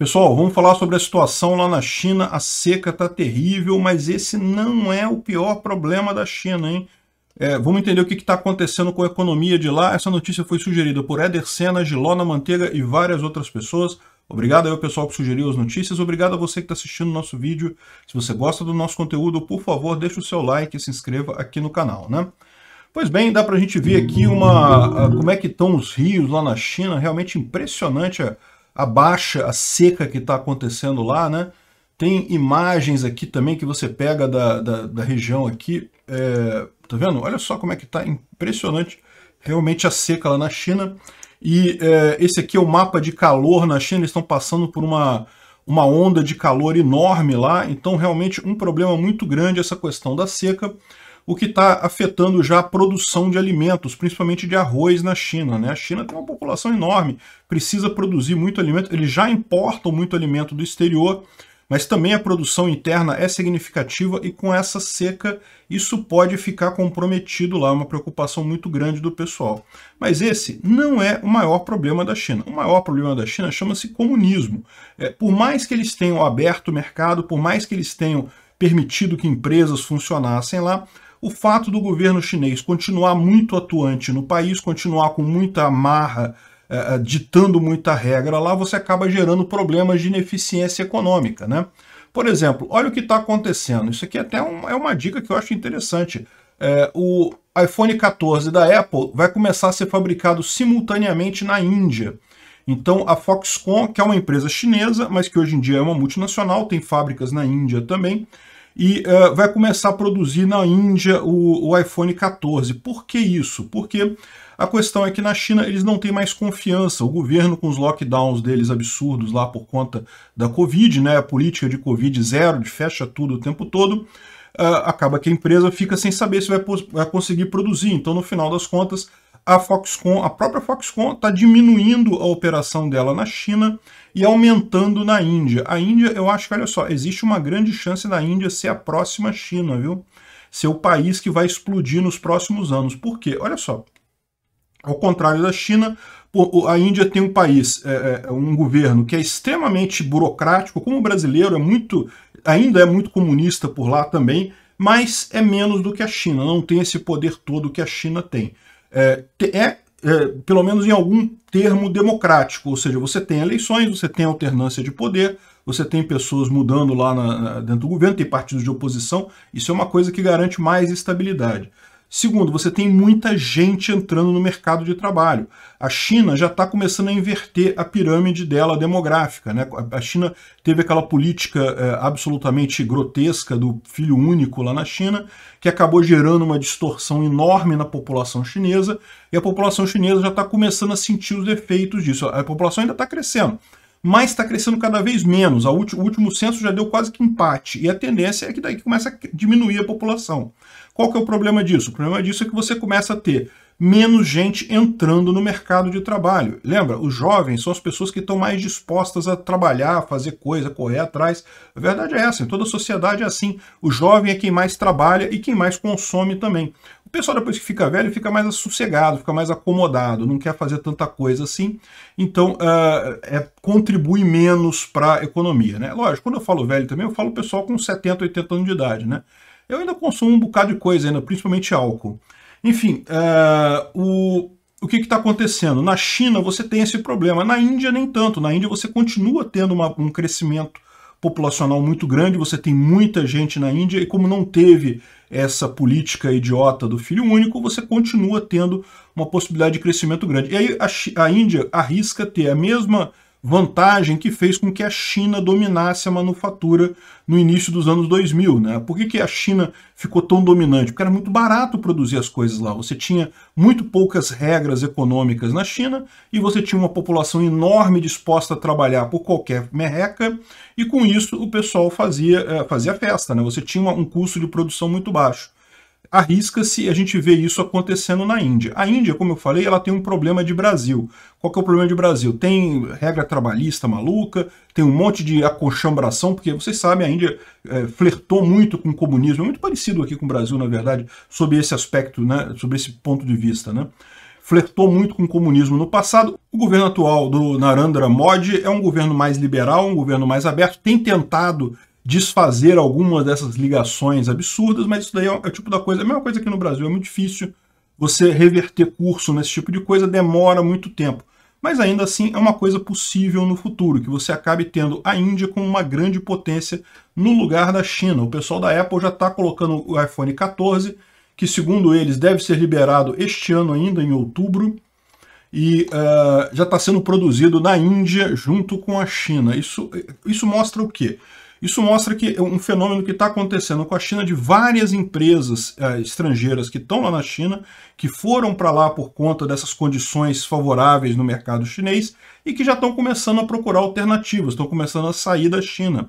Pessoal, vamos falar sobre a situação lá na China. A seca está terrível, mas esse não é o pior problema da China, hein? É, vamos entender o que está acontecendo com a economia de lá. Essa notícia foi sugerida por Éder Senna, Gilona Manteiga e várias outras pessoas. Obrigado aí ao pessoal que sugeriu as notícias. Obrigado a você que está assistindo o nosso vídeo. Se você gosta do nosso conteúdo, por favor, deixe o seu like e se inscreva aqui no canal, né? Pois bem, dá para a gente ver aqui uma, ah, como é que estão os rios lá na China. Realmente impressionante a, a baixa, a seca que está acontecendo lá, né? Tem imagens aqui também que você pega da, da, da região aqui, é, tá vendo? Olha só como é que tá impressionante realmente a seca lá na China. E é, esse aqui é o mapa de calor na China, eles estão passando por uma, uma onda de calor enorme lá, então realmente um problema muito grande essa questão da seca o que está afetando já a produção de alimentos, principalmente de arroz na China. Né? A China tem uma população enorme, precisa produzir muito alimento, eles já importam muito alimento do exterior, mas também a produção interna é significativa e com essa seca isso pode ficar comprometido lá, uma preocupação muito grande do pessoal. Mas esse não é o maior problema da China. O maior problema da China chama-se comunismo. É, por mais que eles tenham aberto o mercado, por mais que eles tenham permitido que empresas funcionassem lá, o fato do governo chinês continuar muito atuante no país, continuar com muita amarra, eh, eh, ditando muita regra lá, você acaba gerando problemas de ineficiência econômica. Né? Por exemplo, olha o que está acontecendo. Isso aqui é até é uma dica que eu acho interessante. É, o iPhone 14 da Apple vai começar a ser fabricado simultaneamente na Índia. Então a Foxconn, que é uma empresa chinesa, mas que hoje em dia é uma multinacional, tem fábricas na Índia também, e uh, vai começar a produzir na Índia o, o, iPhone 14. Por que isso? Porque a questão é que na China eles não têm mais confiança. O governo, com os lockdowns deles absurdos lá por conta da Covid, né, a política de Covid zero, de fecha tudo o tempo todo, uh, acaba que a empresa fica sem saber se vai, vai conseguir produzir. Então, no final das contas, a Foxconn, a própria Foxconn está diminuindo a operação dela na China e aumentando na Índia. A Índia, eu acho que, olha só, existe uma grande chance da Índia ser a próxima China, viu? Ser o país que vai explodir nos próximos anos. Por quê? Olha só. Ao contrário da China, a Índia tem um país, é, é, é um governo que é extremamente burocrático, como o brasileiro é muito, ainda é muito comunista por lá também, mas é menos do que a China, não tem esse poder todo que a China tem é, é, é, pelo menos em algum termo democrático, ou seja, você tem eleições, você tem alternância de poder, você tem pessoas mudando lá na, dentro do governo, tem partidos de oposição, isso é uma coisa que garante mais estabilidade. Segundo, você tem muita gente entrando no mercado de trabalho. A China já está começando a inverter a pirâmide dela demográfica. Né? A China teve aquela política é, absolutamente grotesca do filho único lá na China, que acabou gerando uma distorção enorme na população chinesa, e a população chinesa já está começando a sentir os efeitos disso. A população ainda está crescendo, mas está crescendo cada vez menos. O último censo já deu quase que empate, e a tendência é que daí começa a diminuir a população. Qual que é o problema disso? O problema disso é que você começa a ter menos gente entrando no mercado de trabalho. Lembra, os jovens são as pessoas que estão mais dispostas a trabalhar, fazer coisa, correr atrás. A verdade é essa, em toda a sociedade é assim. O jovem é quem mais trabalha e quem mais consome também. O pessoal, depois que fica velho, fica mais sossegado, fica mais acomodado, não quer fazer tanta coisa assim, então uh, é, contribui menos para a economia. Né? Lógico, quando eu falo velho também, eu falo pessoal com 70, 80 anos de idade. Né? Eu ainda consumo um bocado de coisa, ainda, principalmente álcool. Enfim, uh, o, o que está acontecendo? Na China você tem esse problema, na Índia nem tanto. Na Índia você continua tendo uma, um crescimento populacional muito grande, você tem muita gente na Índia, e como não teve essa política idiota do filho único, você continua tendo uma possibilidade de crescimento grande. E aí a, a Índia arrisca ter a mesma vantagem que fez com que a China dominasse a manufatura no início dos anos 2000. Né? Por que, que a China ficou tão dominante? Porque era muito barato produzir as coisas lá. Você tinha muito poucas regras econômicas na China e você tinha uma população enorme disposta a trabalhar por qualquer merreca e com isso o pessoal fazia, eh, fazia festa. Né? Você tinha um custo de produção muito baixo arrisca-se a gente ver isso acontecendo na Índia. A Índia, como eu falei, ela tem um problema de Brasil. Qual que é o problema de Brasil? Tem regra trabalhista maluca, tem um monte de acochambração, porque vocês sabem, a Índia é, flertou muito com o comunismo, é muito parecido aqui com o Brasil, na verdade, sobre esse aspecto, né, sobre esse ponto de vista. Né? Flertou muito com o comunismo no passado. O governo atual do Narendra Modi é um governo mais liberal, um governo mais aberto, tem tentado desfazer algumas dessas ligações absurdas, mas isso daí é, é o tipo da coisa, É a mesma coisa aqui no Brasil, é muito difícil você reverter curso nesse tipo de coisa, demora muito tempo. Mas ainda assim é uma coisa possível no futuro, que você acabe tendo a Índia como uma grande potência no lugar da China. O pessoal da Apple já está colocando o iPhone 14, que segundo eles deve ser liberado este ano ainda, em outubro, e uh, já está sendo produzido na Índia junto com a China. Isso, eh, isso mostra o quê? Isso mostra que é um fenômeno que está acontecendo com a China de várias empresas eh, estrangeiras que estão lá na China, que foram para lá por conta dessas condições favoráveis no mercado chinês e que já estão começando a procurar alternativas, estão começando a sair da China.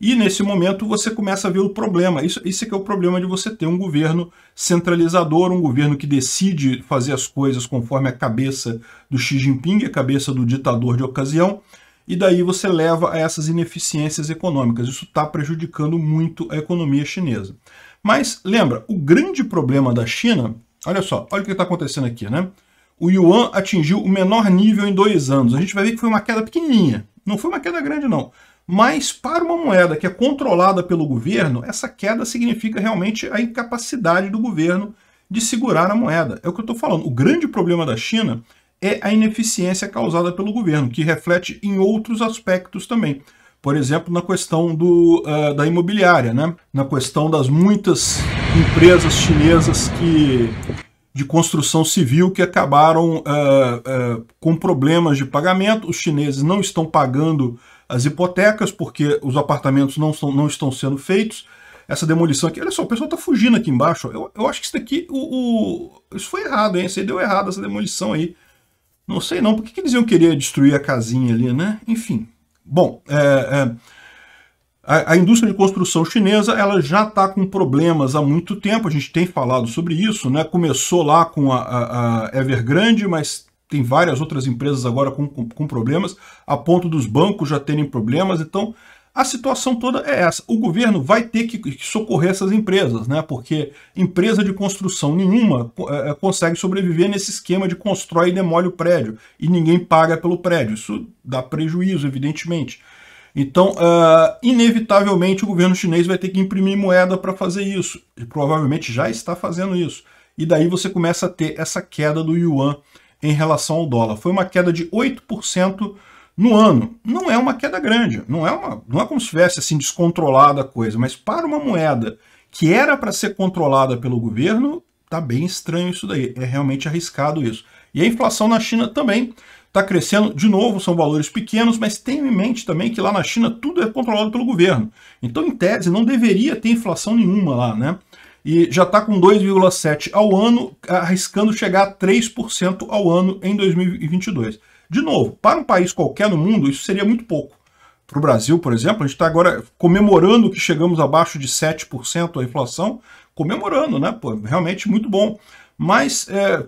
E nesse momento você começa a ver o problema. Isso, isso é que é o problema de você ter um governo centralizador, um governo que decide fazer as coisas conforme a cabeça do Xi Jinping, a cabeça do ditador de ocasião, e daí você leva a essas ineficiências econômicas. Isso está prejudicando muito a economia chinesa. Mas lembra, o grande problema da China, olha só, olha o que está acontecendo aqui, né? O yuan atingiu o menor nível em dois anos. A gente vai ver que foi uma queda pequenininha, não foi uma queda grande não. Mas para uma moeda que é controlada pelo governo, essa queda significa realmente a incapacidade do governo de segurar a moeda. É o que eu estou falando. O grande problema da China é a ineficiência causada pelo governo, que reflete em outros aspectos também. Por exemplo, na questão do, uh, da imobiliária, né? na questão das muitas empresas chinesas que, de construção civil que acabaram uh, uh, com problemas de pagamento. Os chineses não estão pagando as hipotecas porque os apartamentos não, são, não estão sendo feitos essa demolição aqui. Olha só, o pessoal está fugindo aqui embaixo. Eu, eu acho que isso daqui, o, o, isso foi errado, hein? Isso aí deu errado, essa demolição aí. Não sei não, por que, eles iam querer destruir a casinha ali, né? Enfim. Bom, é, é, a, a, indústria de construção chinesa ela já está com problemas há muito tempo, a gente tem falado sobre isso, né? Começou lá com a, a, a Evergrande, mas tem várias outras empresas agora com, com, com problemas, a ponto dos bancos já terem problemas, então a situação toda é essa. O governo vai ter que socorrer essas empresas, né? porque empresa de construção nenhuma é, é, consegue sobreviver nesse esquema de constrói e demole o prédio, e ninguém paga pelo prédio. Isso dá prejuízo, evidentemente. Então, uh, inevitavelmente, o governo chinês vai ter que imprimir moeda para fazer isso, e provavelmente já está fazendo isso. E daí você começa a ter essa queda do yuan em relação ao dólar. Foi uma queda de 8% no ano. Não é uma queda grande, não é, uma, não é como se tivesse assim descontrolada a coisa, mas para uma moeda que era para ser controlada pelo governo, tá bem estranho isso daí, é realmente arriscado isso. E a inflação na China também está crescendo, de novo, são valores pequenos, mas tenha em mente também que lá na China tudo é controlado pelo governo. Então, em tese, não deveria ter inflação nenhuma lá, né? e já está com 2,7% ao ano, arriscando chegar a 3% ao ano em 2022. De novo, para um país qualquer no mundo, isso seria muito pouco. Para o Brasil, por exemplo, a gente está agora comemorando que chegamos abaixo de 7% a inflação, comemorando, né? Pô, realmente muito bom. Mas é,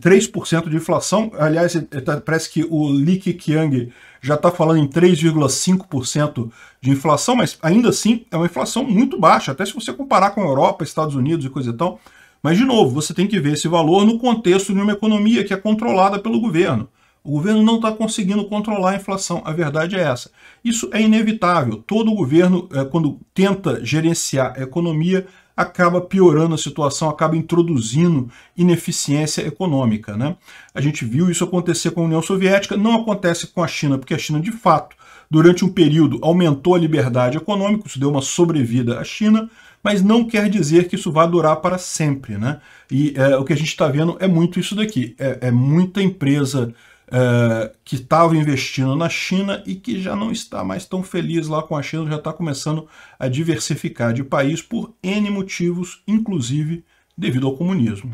3% de inflação, aliás, é, é, tá, parece que o Li Keqiang já está falando em 3,5% de inflação, mas ainda assim é uma inflação muito baixa, até se você comparar com a Europa, Estados Unidos e coisa e tal. Mas, de novo, você tem que ver esse valor no contexto de uma economia que é controlada pelo governo. O governo não está conseguindo controlar a inflação, a verdade é essa. Isso é inevitável. Todo governo, é, quando tenta gerenciar a economia, acaba piorando a situação, acaba introduzindo ineficiência econômica. Né? A gente viu isso acontecer com a União Soviética, não acontece com a China, porque a China, de fato, durante um período aumentou a liberdade econômica, isso deu uma sobrevida à China, mas não quer dizer que isso vá durar para sempre. Né? E é, o que a gente está vendo é muito isso daqui, é, é muita empresa é, que estava investindo na China e que já não está mais tão feliz lá com a China, já está começando a diversificar de país por N motivos, inclusive devido ao comunismo.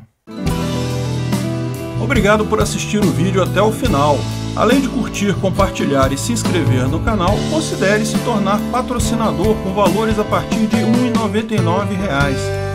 Obrigado por assistir o vídeo até o final. Além de curtir, compartilhar e se inscrever no canal, considere se tornar patrocinador com valores a partir de R$ 1,99